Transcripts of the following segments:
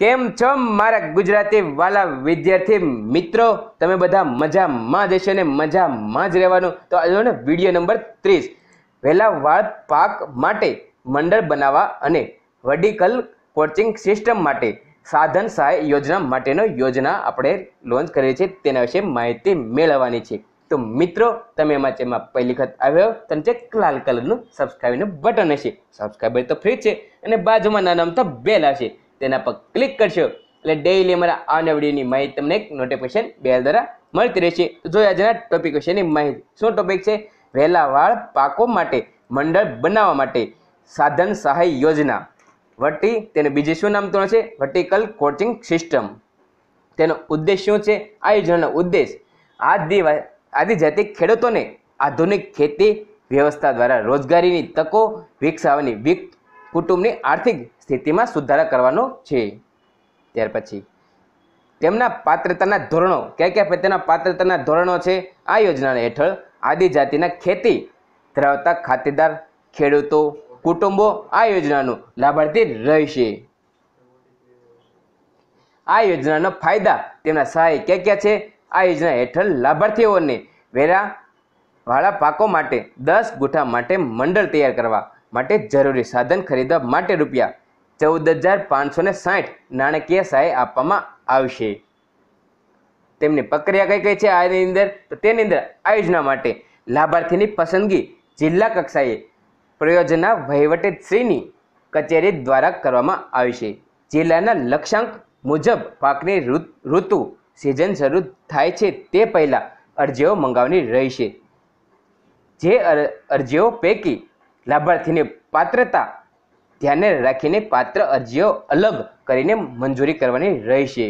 કેમ છો મારા ગુજરાતી વાલા વિદ્યાર્થી મિત્રો તમે બધા મજામાં જશો ને મજામાં જ રહેવાનું તો આજે ને વિડીયો નંબર ત્રીસ વહેલા વાળ પાક માટે મંડળ બનાવવા અને વર્ટિકલ કોચિંગ સિસ્ટમ માટે સાધન સહાય યોજના માટેનો યોજના આપણે લોન્ચ કરીએ છીએ તેના વિશે માહિતી મેળવવાની છે તો મિત્રો તમે એમાં જેમાં પહેલી વખત આવ્યો તમને ચેક લાલ કલરનું સબસ્ક્રાઈબનું બટન હશે સબસ્ક્રાઈબર તો ફ્રી છે અને બાજુમાં નાના તો બેલ હશે તેના પર ક્લિક કરશો એટલે ડેઈલી અમારા આવના વિડીયોની માહિતી તમને એક નોટિફિકેશન બેલ દ્વારા મળતી રહેશે તો જોઈએ આજના ટોપિક વિશેની માહિતી શું ટોપિક છે વહેલા વાળ પાકો માટે મંડળ બનાવવા માટે સાધન સહાય યોજના વટી તેને બીજું શું નામ તો છે વર્ટિકલ કોચિંગ સિસ્ટમ તેનો ઉદ્દેશ શું છે આ યોજનાનો ઉદ્દેશ આદિ આદિજાતિ ખેડૂતોને આધુનિક ખેતી વ્યવસ્થા દ્વારા રોજગારીની તકો વિકસાવવાની કુટુંબની આર્થિક સ્થિતિમાં સુધારા કરવાનો છે ત્યાર પછી તેમના પાત્રતાના ધોરણો કયા કયા પ્રત્યેના પાત્રતાના ધોરણો છે આ યોજના હેઠળ આદિજાતિના ખેતી ધરાવતા ખાતેદાર ખેડૂતો કુટુંબો આ યોજનાનું લાભાર્થી રહેશે આ યોજનાનો ફાયદા તેમના સહાય કયા ક્યાં છે આ યોજના હેઠળ લાભાર્થીઓને વેરા વાળા પાકો માટે દસ ગુઠા માટે મંડળ તૈયાર કરવા માટે જરૂરી સાધન ખરીદવા માટે રૂપિયા ચૌદ હજાર પાંચસો ને સાઠ નાણાકીય સહાય આપવામાં આવશે તેમની પ્રક્રિયા કઈ કઈ છે આની અંદર તો તેની અંદર આ યોજના માટે લાભાર્થીની પસંદગી જિલ્લા કક્ષાએ પ્રયોજના વહીવટીશ્રીની કચેરી દ્વારા કરવામાં આવશે જિલ્લાના લક્ષ્યાંક મુજબ પાકની ઋતુ સિઝન શરૂ થાય છે તે પહેલાં અરજીઓ મંગાવવાની રહેશે જે અરજીઓ પૈકી લાભાર્થીની પાત્રતા ધ્યાને રાખીને પાત્ર અરજીઓ અલગ કરીને મંજૂરી કરવાની રહેશે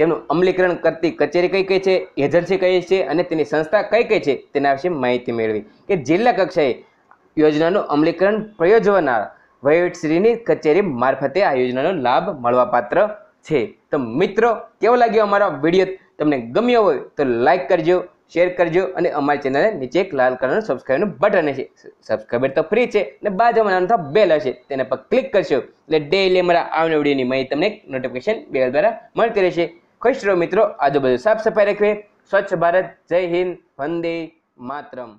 તેનું અમલીકરણ કરતી કચેરી કઈ કઈ છે એજન્સી કઈ છે અને તેની સંસ્થા કઈ કઈ છે તેના વિશે માહિતી મેળવી કે જિલ્લા કક્ષાએ યોજનાનું અમલીકરણ પ્રયોજવાનાર વહીવટશ્રીની કચેરી મારફતે આ યોજનાનો લાભ મળવાપાત્ર છે તો મિત્રો કેવો લાગ્યો અમારો વિડીયો તમને ગમ્યો હોય તો લાઈક કરજો શેર કરજો અને અમારી ચેનલને નીચે એક લાલ કલરનું સબસ્ક્રાઈબનું બટન હશે સબસ્ક્રાઈબર તો ફ્રી છે અને બાજુમાં અમારા તો બેલ હશે તેના પર ક્લિક કરશો એટલે ડેઈલી અમારા આવનાર વિડીયોની માહિતી તમને નોટિફિકેશન બેલ દ્વારા મળતી રહેશે ખુશ રહો મિત્રો આજુબાજુ સાફ સફાઈ રાખવી સ્વચ્છ ભારત જય હિન્દ વંદે માતરમ